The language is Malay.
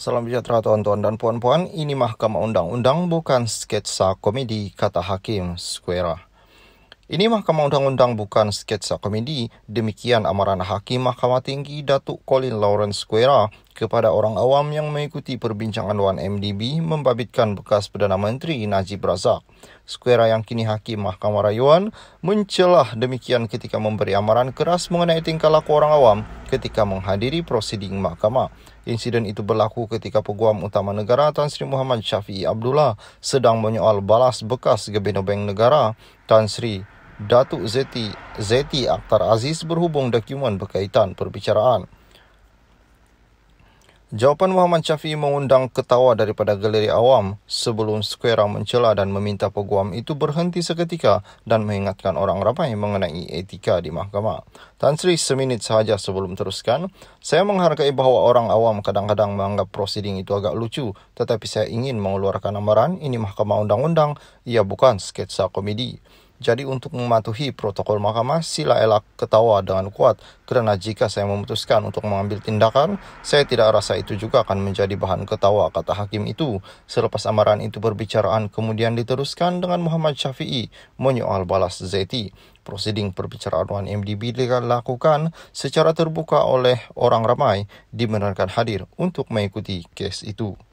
Salam sejahtera tuan-tuan dan puan-puan. Ini Mahkamah Undang-Undang bukan sketsa komedi, kata Hakim Squera. Ini Mahkamah Undang-Undang bukan sketsa komedi. Demikian amaran Hakim Mahkamah Tinggi Datuk Colin Lawrence Squera kepada orang awam yang mengikuti perbincangan 1MDB membabitkan bekas Perdana Menteri Najib Razak. Squera yang kini Hakim Mahkamah Rayuan mencelah demikian ketika memberi amaran keras mengenai tingkah laku orang awam ketika menghadiri prosiding mahkamah. Insiden itu berlaku ketika Peguam Utama Negara Tan Sri Muhammad Syafiee Abdullah sedang menyoal balas bekas Gubernur Bank Negara Tan Sri Datuk Zeti Zeti Akhtar Aziz berhubung dokumen berkaitan perbicaraan. Jawapan Muhammad Syafi mengundang ketawa daripada galeri awam sebelum Skuera mencela dan meminta peguam itu berhenti seketika dan mengingatkan orang ramai mengenai etika di mahkamah. Tan Sri seminit sahaja sebelum teruskan, saya menghargai bahawa orang awam kadang-kadang menganggap prosiding itu agak lucu tetapi saya ingin mengeluarkan amaran ini mahkamah undang-undang, ia bukan sketsa komedi. Jadi untuk mematuhi protokol mahkamah, sila elak ketawa dengan kuat. Karena jika saya memutuskan untuk mengambil tindakan, saya tidak rasa itu juga akan menjadi bahan ketawa, kata hakim itu. Selepas amaran itu perbicaraan kemudian diteruskan dengan Muhammad Syafi'i menyoal balas Zeti. Proseding perbicaraan Wan MDB dilakukan secara terbuka oleh orang ramai dimenangkan hadir untuk mengikuti kes itu.